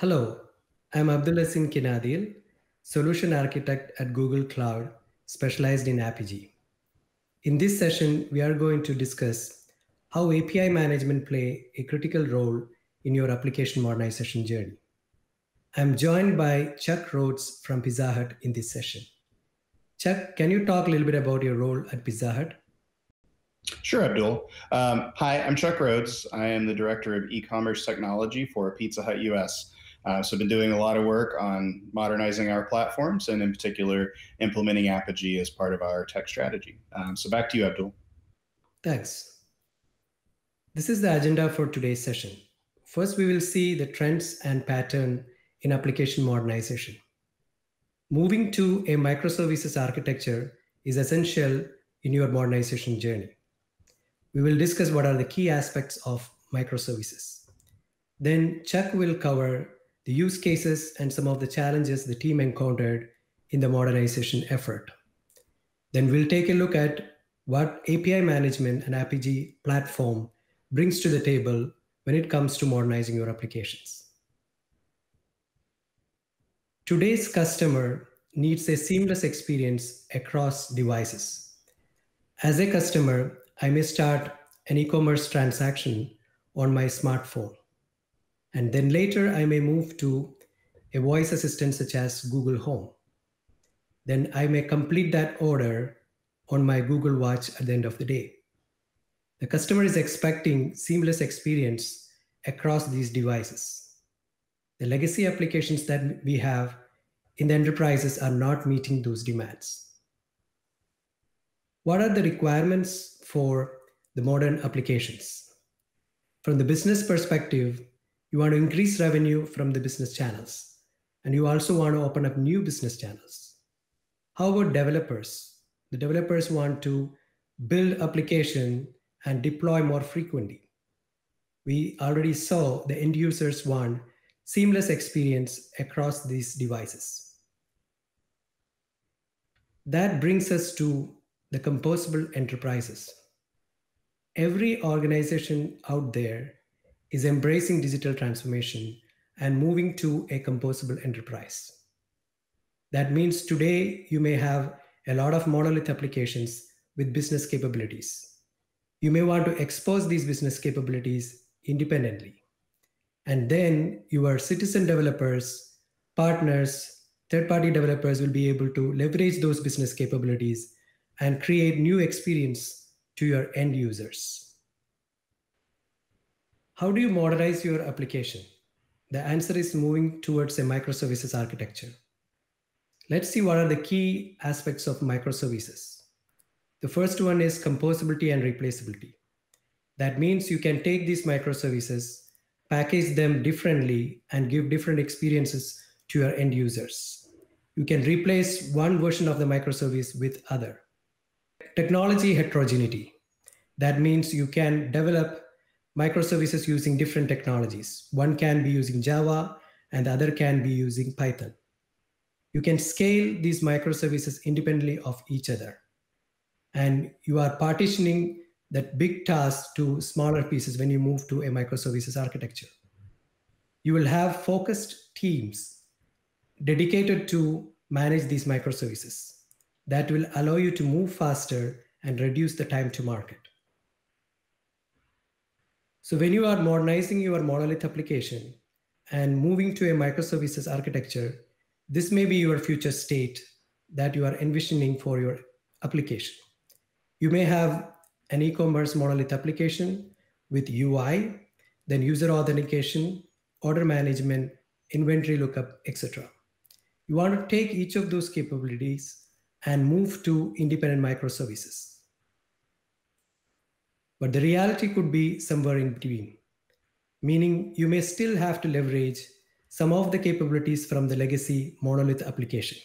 Hello, I'm Abdulasin Kinadil, Solution Architect at Google Cloud, specialized in Apigee. In this session, we are going to discuss how API management play a critical role in your application modernization journey. I'm joined by Chuck Rhodes from Pizza Hut in this session. Chuck, can you talk a little bit about your role at Pizza Hut? Sure, Abdul. Um, hi, I'm Chuck Rhodes. I am the Director of E-Commerce Technology for Pizza Hut US. Uh, so I've been doing a lot of work on modernizing our platforms and in particular implementing Apogee as part of our tech strategy. Um, so back to you, Abdul. Thanks. This is the agenda for today's session. First, we will see the trends and pattern in application modernization. Moving to a microservices architecture is essential in your modernization journey. We will discuss what are the key aspects of microservices. Then Chuck will cover the use cases, and some of the challenges the team encountered in the modernization effort. Then we'll take a look at what API management and APG platform brings to the table when it comes to modernizing your applications. Today's customer needs a seamless experience across devices. As a customer, I may start an e-commerce transaction on my smartphone. And then later I may move to a voice assistant such as Google Home. Then I may complete that order on my Google Watch at the end of the day. The customer is expecting seamless experience across these devices. The legacy applications that we have in the enterprises are not meeting those demands. What are the requirements for the modern applications? From the business perspective, you want to increase revenue from the business channels, and you also want to open up new business channels. How about developers? The developers want to build application and deploy more frequently. We already saw the end users want seamless experience across these devices. That brings us to the composable enterprises. Every organization out there is embracing digital transformation and moving to a composable enterprise. That means today you may have a lot of monolith applications with business capabilities. You may want to expose these business capabilities independently. And then your citizen developers, partners, third party developers will be able to leverage those business capabilities and create new experience to your end users. How do you modernize your application? The answer is moving towards a microservices architecture. Let's see what are the key aspects of microservices. The first one is composability and replaceability. That means you can take these microservices, package them differently, and give different experiences to your end users. You can replace one version of the microservice with other. Technology heterogeneity. That means you can develop microservices using different technologies. One can be using Java and the other can be using Python. You can scale these microservices independently of each other. And you are partitioning that big task to smaller pieces when you move to a microservices architecture. You will have focused teams dedicated to manage these microservices. That will allow you to move faster and reduce the time to market. So when you are modernizing your monolith application and moving to a microservices architecture, this may be your future state that you are envisioning for your application. You may have an e-commerce monolith application with UI, then user authentication, order management, inventory lookup, etc. You want to take each of those capabilities and move to independent microservices. But the reality could be somewhere in between, meaning you may still have to leverage some of the capabilities from the legacy monolith application.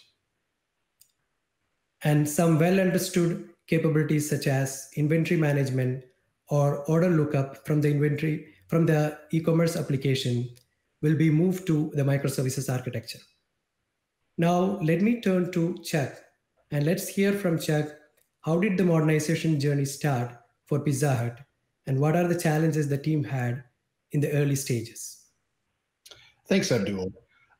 And some well understood capabilities such as inventory management or order lookup from the inventory from the e-commerce application will be moved to the microservices architecture. Now let me turn to Chuck and let's hear from Chuck. How did the modernization journey start for Pizza Hut, and what are the challenges the team had in the early stages? Thanks, Abdul.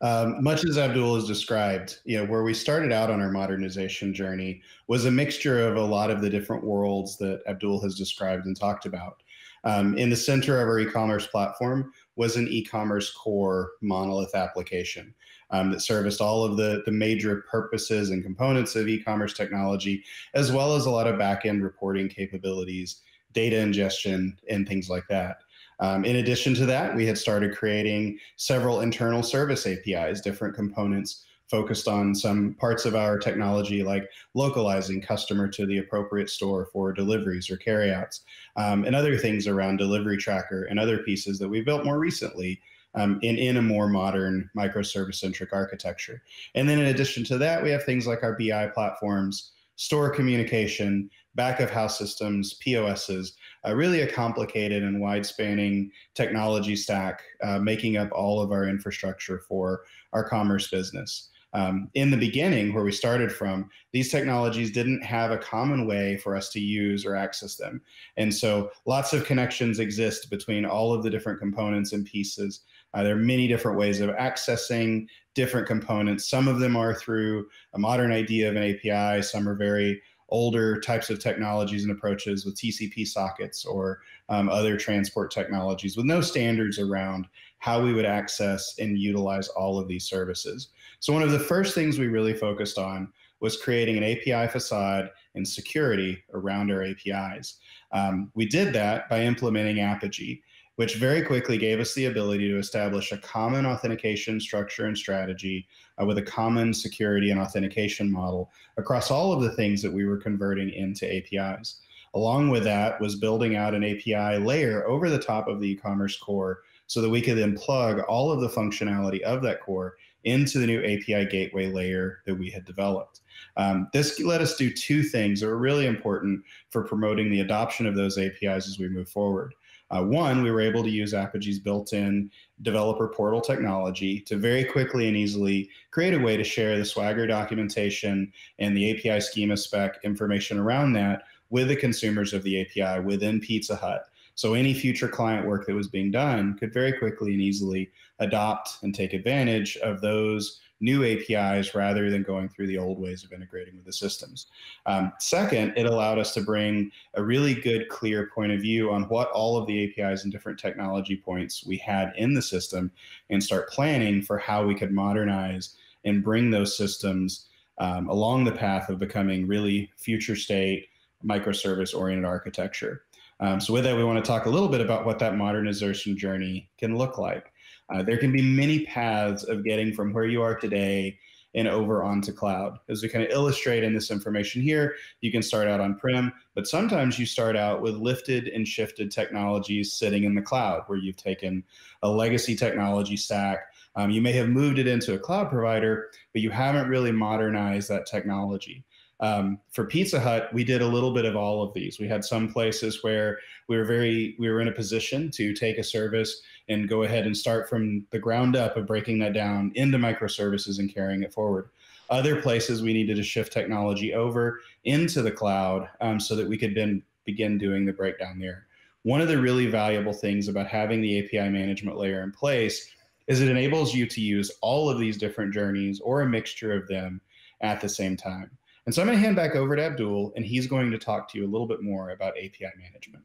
Um, much as Abdul has described, you know, where we started out on our modernization journey was a mixture of a lot of the different worlds that Abdul has described and talked about. Um, in the center of our e-commerce platform was an e-commerce core monolith application um, that serviced all of the, the major purposes and components of e-commerce technology, as well as a lot of back-end reporting capabilities, data ingestion, and things like that. Um, in addition to that, we had started creating several internal service APIs, different components focused on some parts of our technology like localizing customer to the appropriate store for deliveries or carryouts um, and other things around delivery tracker and other pieces that we built more recently um, in, in a more modern microservice centric architecture. And then in addition to that, we have things like our BI platforms, store communication, back of house systems, POSs, uh, really a complicated and wide spanning technology stack uh, making up all of our infrastructure for our commerce business um, in the beginning, where we started from, these technologies didn't have a common way for us to use or access them. And so lots of connections exist between all of the different components and pieces. Uh, there are many different ways of accessing different components. Some of them are through a modern idea of an API, some are very older types of technologies and approaches with TCP sockets or um, other transport technologies with no standards around how we would access and utilize all of these services. So, one of the first things we really focused on was creating an API facade and security around our APIs. Um, we did that by implementing Apigee, which very quickly gave us the ability to establish a common authentication structure and strategy uh, with a common security and authentication model across all of the things that we were converting into APIs. Along with that was building out an API layer over the top of the e-commerce core so that we could then plug all of the functionality of that core into the new API gateway layer that we had developed. Um, this let us do two things that were really important for promoting the adoption of those APIs as we move forward. Uh, one, we were able to use Apogee's built in developer portal technology to very quickly and easily create a way to share the Swagger documentation and the API schema spec information around that with the consumers of the API within Pizza Hut so any future client work that was being done could very quickly and easily adopt and take advantage of those new APIs rather than going through the old ways of integrating with the systems. Um, second, it allowed us to bring a really good, clear point of view on what all of the APIs and different technology points we had in the system and start planning for how we could modernize and bring those systems um, along the path of becoming really future state microservice oriented architecture. Um, so with that, we want to talk a little bit about what that modernization journey can look like. Uh, there can be many paths of getting from where you are today and over onto cloud. As we kind of illustrate in this information here, you can start out on prem, but sometimes you start out with lifted and shifted technologies sitting in the cloud where you've taken a legacy technology stack. Um, you may have moved it into a cloud provider, but you haven't really modernized that technology. Um, for Pizza Hut, we did a little bit of all of these. We had some places where we were very we were in a position to take a service and go ahead and start from the ground up of breaking that down into microservices and carrying it forward. Other places we needed to shift technology over into the cloud um, so that we could then begin doing the breakdown there. One of the really valuable things about having the API management layer in place is it enables you to use all of these different journeys or a mixture of them at the same time. And so I'm going to hand back over to Abdul, and he's going to talk to you a little bit more about API management.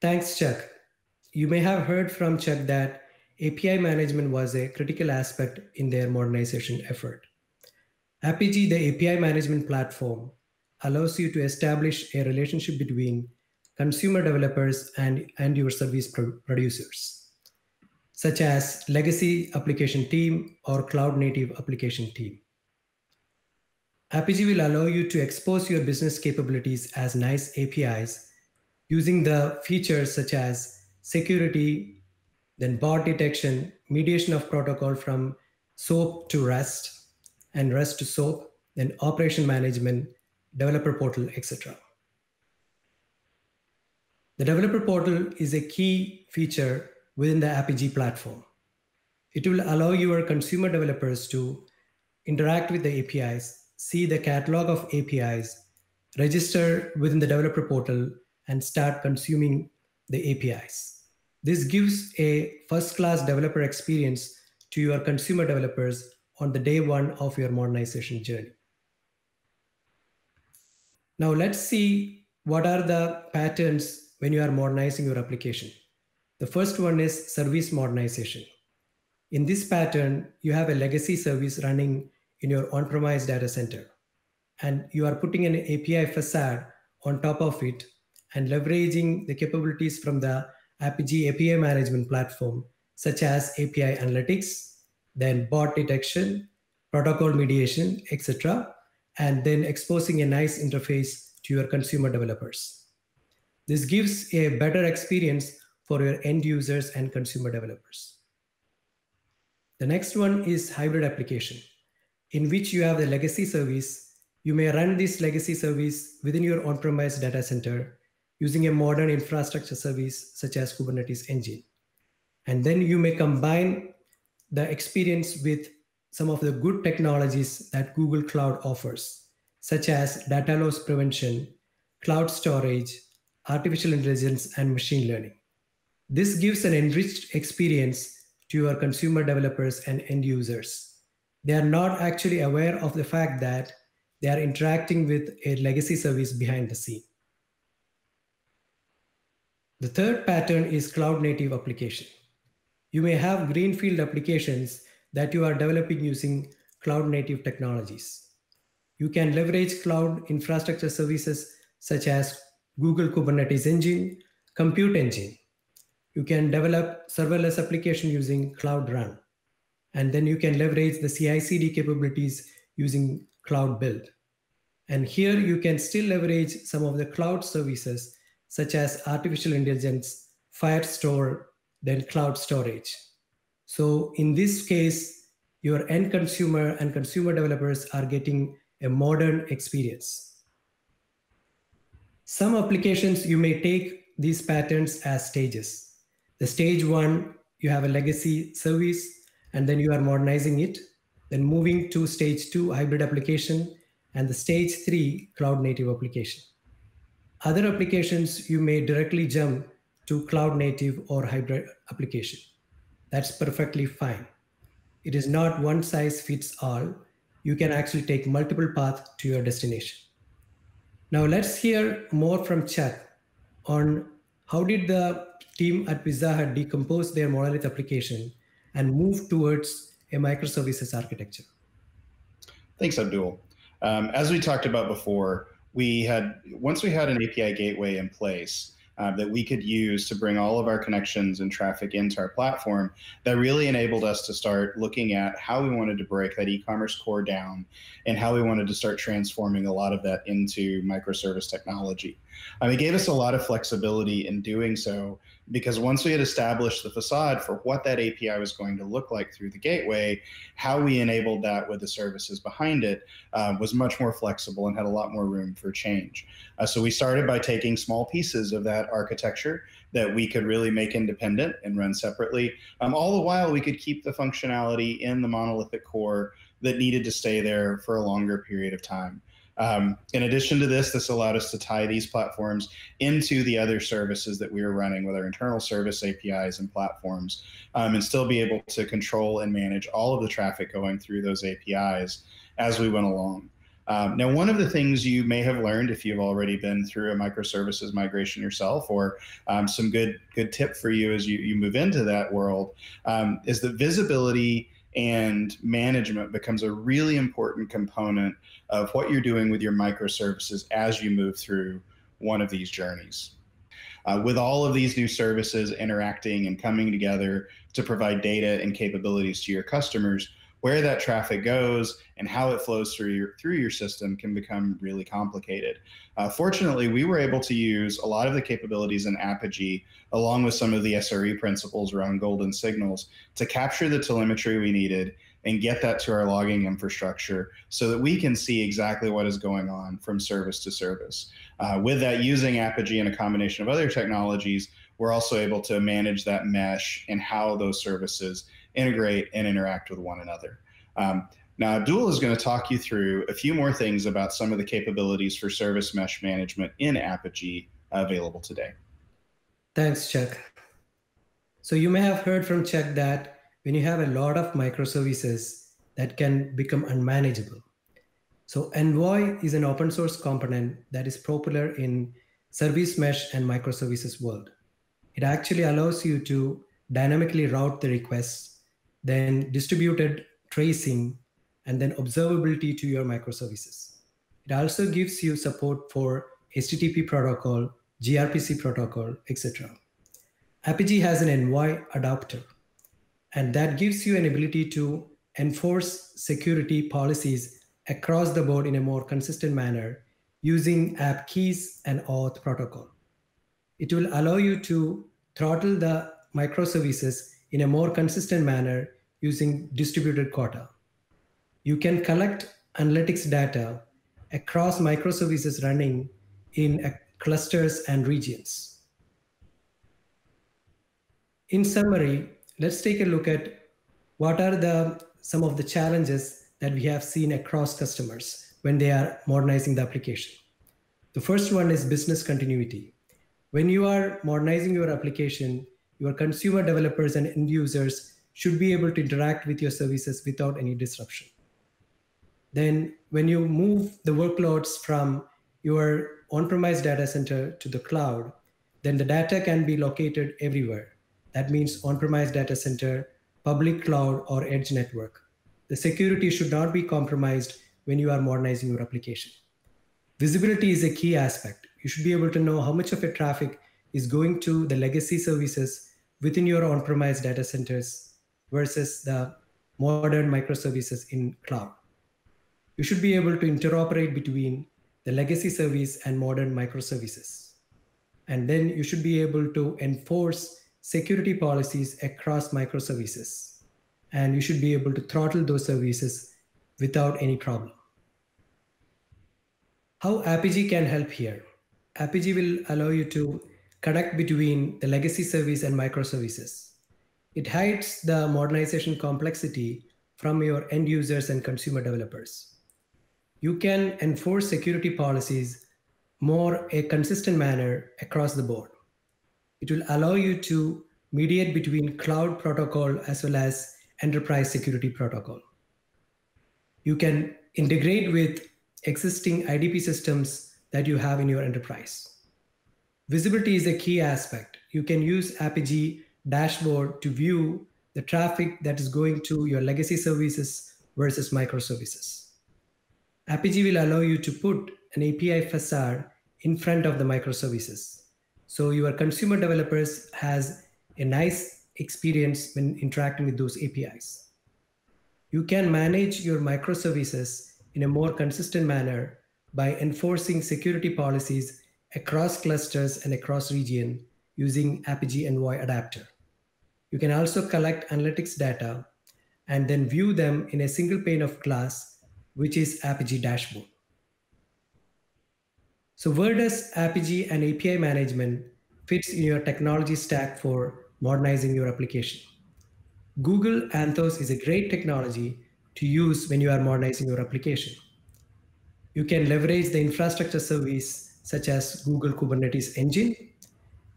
Thanks, Chuck. You may have heard from Chuck that API management was a critical aspect in their modernization effort. Apigee, the API management platform, allows you to establish a relationship between consumer developers and and your service pro producers, such as legacy application team or cloud native application team. APG will allow you to expose your business capabilities as nice APIs using the features such as security, then bot detection, mediation of protocol from SOAP to REST and REST to SOAP, then operation management, developer portal, etc. The developer portal is a key feature within the Apigee platform. It will allow your consumer developers to interact with the APIs see the catalog of APIs, register within the developer portal, and start consuming the APIs. This gives a first-class developer experience to your consumer developers on the day one of your modernization journey. Now let's see what are the patterns when you are modernizing your application. The first one is service modernization. In this pattern, you have a legacy service running in your on-premise data center. And you are putting an API facade on top of it and leveraging the capabilities from the Apigee API management platform, such as API analytics, then bot detection, protocol mediation, etc., and then exposing a nice interface to your consumer developers. This gives a better experience for your end users and consumer developers. The next one is hybrid application in which you have the legacy service, you may run this legacy service within your on-premise data center using a modern infrastructure service such as Kubernetes Engine. And then you may combine the experience with some of the good technologies that Google Cloud offers, such as data loss prevention, cloud storage, artificial intelligence, and machine learning. This gives an enriched experience to your consumer developers and end users they are not actually aware of the fact that they are interacting with a legacy service behind the scene. The third pattern is cloud native application. You may have greenfield applications that you are developing using cloud native technologies. You can leverage cloud infrastructure services such as Google Kubernetes Engine, Compute Engine. You can develop serverless application using Cloud Run. And then you can leverage the CI/CD capabilities using Cloud Build. And here you can still leverage some of the cloud services, such as artificial intelligence, Firestore, then cloud storage. So in this case, your end consumer and consumer developers are getting a modern experience. Some applications, you may take these patterns as stages. The stage one, you have a legacy service and then you are modernizing it, then moving to stage two hybrid application, and the stage three cloud native application. Other applications, you may directly jump to cloud native or hybrid application. That's perfectly fine. It is not one size fits all. You can actually take multiple paths to your destination. Now let's hear more from Chad on how did the team at Pizza Hut decompose their monolith application and move towards a microservices architecture? Thanks, Abdul. Um, as we talked about before, we had once we had an API gateway in place uh, that we could use to bring all of our connections and traffic into our platform, that really enabled us to start looking at how we wanted to break that e-commerce core down and how we wanted to start transforming a lot of that into microservice technology. It gave us a lot of flexibility in doing so because once we had established the facade for what that API was going to look like through the gateway, how we enabled that with the services behind it uh, was much more flexible and had a lot more room for change. Uh, so we started by taking small pieces of that architecture that we could really make independent and run separately. Um, all the while, we could keep the functionality in the monolithic core that needed to stay there for a longer period of time. Um, in addition to this, this allowed us to tie these platforms into the other services that we were running with our internal service APIs and platforms, um, and still be able to control and manage all of the traffic going through those APIs as we went along. Um, now, one of the things you may have learned if you've already been through a microservices migration yourself, or um, some good good tip for you as you, you move into that world, um, is that visibility and management becomes a really important component of what you're doing with your microservices as you move through one of these journeys. Uh, with all of these new services interacting and coming together to provide data and capabilities to your customers, where that traffic goes and how it flows through your through your system can become really complicated. Uh, fortunately, we were able to use a lot of the capabilities in Apogee, along with some of the SRE principles around golden signals, to capture the telemetry we needed and get that to our logging infrastructure so that we can see exactly what is going on from service to service. Uh, with that, using Apogee and a combination of other technologies, we're also able to manage that mesh and how those services integrate and interact with one another. Um, now, Abdul is going to talk you through a few more things about some of the capabilities for service mesh management in Apogee available today. Thanks, Chuck. So you may have heard from Chuck that when you have a lot of microservices that can become unmanageable. So Envoy is an open source component that is popular in service mesh and microservices world. It actually allows you to dynamically route the requests, then distributed tracing, and then observability to your microservices. It also gives you support for HTTP protocol, gRPC protocol, etc. Apigee has an Envoy adapter. And that gives you an ability to enforce security policies across the board in a more consistent manner using app keys and auth protocol. It will allow you to throttle the microservices in a more consistent manner using distributed quota. You can collect analytics data across microservices running in clusters and regions. In summary, let's take a look at what are the some of the challenges that we have seen across customers when they are modernizing the application. The first one is business continuity. When you are modernizing your application, your consumer developers and end users should be able to interact with your services without any disruption. Then when you move the workloads from your on-premise data center to the cloud, then the data can be located everywhere that means on-premise data center, public cloud, or edge network. The security should not be compromised when you are modernizing your application. Visibility is a key aspect. You should be able to know how much of your traffic is going to the legacy services within your on-premise data centers versus the modern microservices in cloud. You should be able to interoperate between the legacy service and modern microservices. And then you should be able to enforce security policies across microservices. And you should be able to throttle those services without any problem. How Apigee can help here? Apigee will allow you to connect between the legacy service and microservices. It hides the modernization complexity from your end users and consumer developers. You can enforce security policies more a consistent manner across the board. It will allow you to mediate between cloud protocol as well as enterprise security protocol. You can integrate with existing IDP systems that you have in your enterprise. Visibility is a key aspect. You can use Apigee dashboard to view the traffic that is going to your legacy services versus microservices. Apigee will allow you to put an API facade in front of the microservices so your consumer developers has a nice experience when interacting with those APIs. You can manage your microservices in a more consistent manner by enforcing security policies across clusters and across region using Apigee Envoy adapter. You can also collect analytics data and then view them in a single pane of glass, which is Apigee dashboard. So where does Apigee and API management fits in your technology stack for modernizing your application? Google Anthos is a great technology to use when you are modernizing your application. You can leverage the infrastructure service such as Google Kubernetes Engine.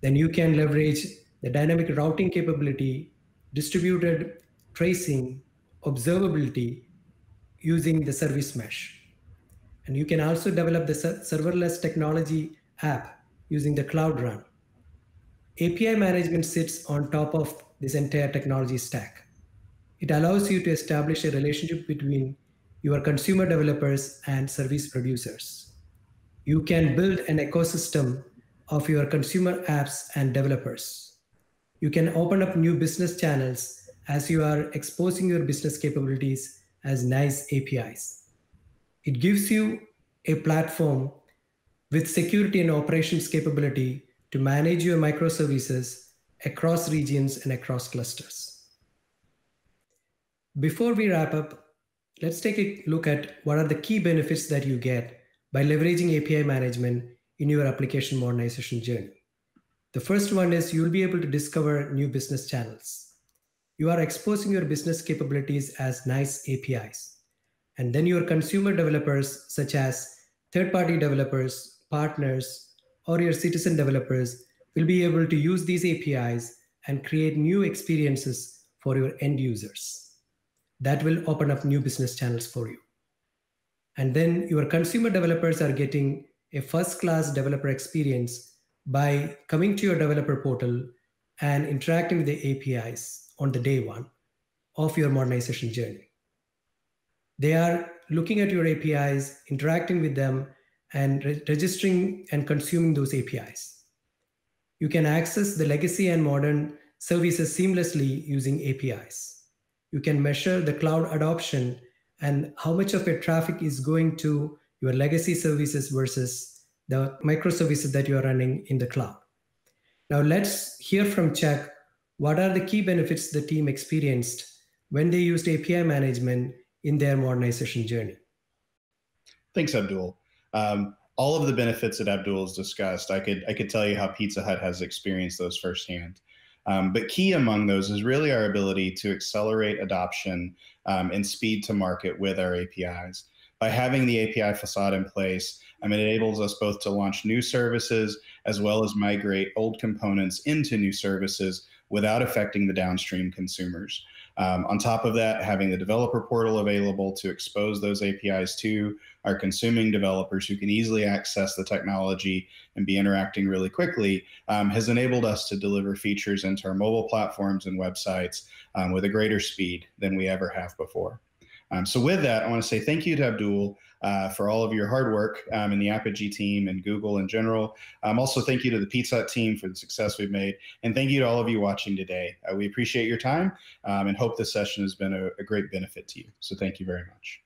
Then you can leverage the dynamic routing capability, distributed tracing, observability using the service mesh. And you can also develop the serverless technology app using the Cloud Run. API management sits on top of this entire technology stack. It allows you to establish a relationship between your consumer developers and service producers. You can build an ecosystem of your consumer apps and developers. You can open up new business channels as you are exposing your business capabilities as nice APIs. It gives you a platform with security and operations capability to manage your microservices across regions and across clusters. Before we wrap up, let's take a look at what are the key benefits that you get by leveraging API management in your application modernization journey. The first one is you'll be able to discover new business channels. You are exposing your business capabilities as nice APIs. And then your consumer developers, such as third party developers, partners, or your citizen developers, will be able to use these APIs and create new experiences for your end users. That will open up new business channels for you. And then your consumer developers are getting a first class developer experience by coming to your developer portal and interacting with the APIs on the day one of your modernization journey they are looking at your APIs, interacting with them, and re registering and consuming those APIs. You can access the legacy and modern services seamlessly using APIs. You can measure the cloud adoption and how much of your traffic is going to your legacy services versus the microservices that you are running in the cloud. Now let's hear from Chuck. What are the key benefits the team experienced when they used API management in their modernization journey. Thanks, Abdul. Um, all of the benefits that Abdul has discussed, I could I could tell you how Pizza Hut has experienced those firsthand. Um, but key among those is really our ability to accelerate adoption um, and speed to market with our APIs. By having the API facade in place, um, it enables us both to launch new services as well as migrate old components into new services without affecting the downstream consumers. Um, on top of that, having the developer portal available to expose those APIs to our consuming developers who can easily access the technology and be interacting really quickly um, has enabled us to deliver features into our mobile platforms and websites um, with a greater speed than we ever have before. Um, so, with that, I want to say thank you to Abdul uh, for all of your hard work um, and the Apogee team and Google in general. Um, also, thank you to the Pizza Hut team for the success we've made. And thank you to all of you watching today. Uh, we appreciate your time um, and hope this session has been a, a great benefit to you. So thank you very much.